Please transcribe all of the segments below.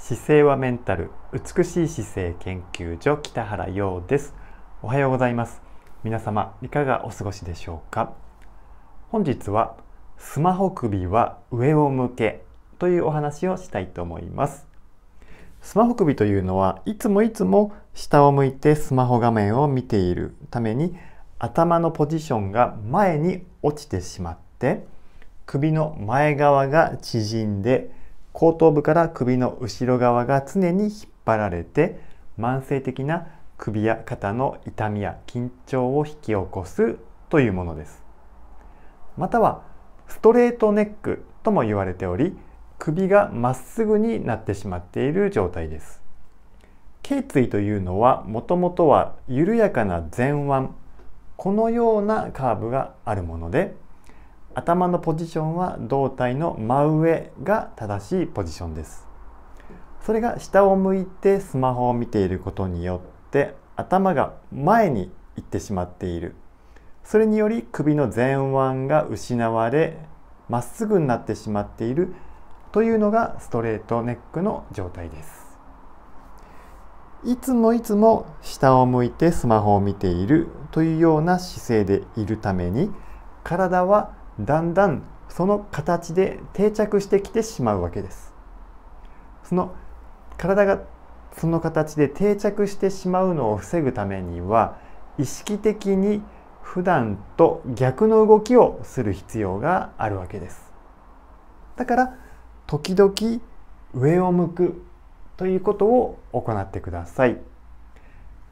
姿勢はメンタル美しい姿勢研究所北原陽ですおはようございます皆様いかがお過ごしでしょうか本日はスマホ首は上を向けというお話をしたいと思いますスマホ首というのはいつもいつも下を向いてスマホ画面を見ているために頭のポジションが前に落ちてしまって首の前側が縮んで後頭部から首の後ろ側が常に引っ張られて慢性的な首や肩の痛みや緊張を引き起こすというものですまたはストレートネックとも言われており首がまっすぐになってしまっている状態です頸椎というのはもともとは緩やかな前腕このようなカーブがあるもので頭のポジションは胴体の真上が正しいポジションですそれが下を向いてスマホを見ていることによって頭が前に行ってしまっているそれにより首の前腕が失われまっすぐになってしまっているというのがストレートネックの状態ですいつもいつも下を向いてスマホを見ているというような姿勢でいるために体はだんだんその形で定着してきてしまうわけですその体がその形で定着してしまうのを防ぐためには意識的に普段と逆の動きをする必要があるわけですだから時々上を向くということを行ってください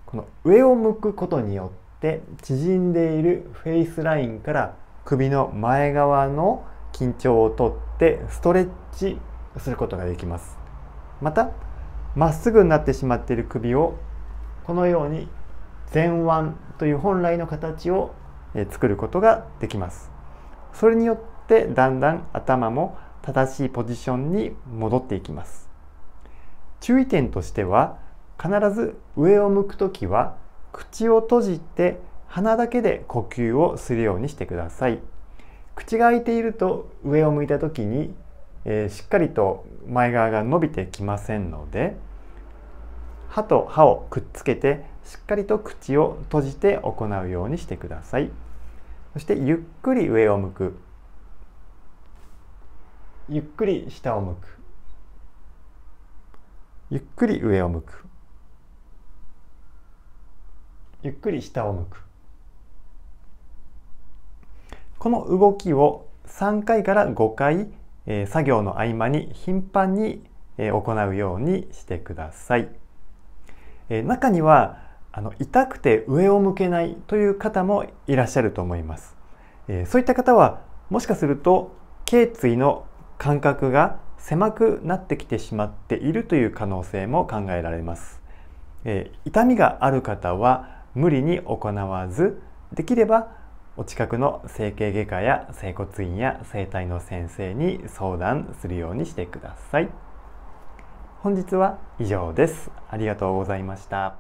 この上を向くことによって縮んでいるフェイスラインから首の前側の緊張をとってストレッチすることができますまたまっすぐになってしまっている首をこのように前腕という本来の形を作ることができますそれによってだんだん頭も正しいポジションに戻っていきます注意点としては必ず上を向くときは口を閉じて鼻だけで呼吸をするようにしてください口が開いていると上を向いた時に、えー、しっかりと前側が伸びてきませんので歯と歯をくっつけてしっかりと口を閉じて行うようにしてくださいそしてゆっくり上を向くゆっくり下を向くゆっくり上を向くゆっくり下を向くこの動きを3回から5回、え作業の合間に頻繁に、え行うようにしてください。え中にはあの痛くて上を向けないという方もいらっしゃると思います。えそういった方はもしかすると頸椎の間隔が狭くなってきてしまっているという可能性も考えられます。え痛みがある方は無理に行わずできればお近くの整形外科や整骨院や整体の先生に相談するようにしてください。本日は以上です。ありがとうございました。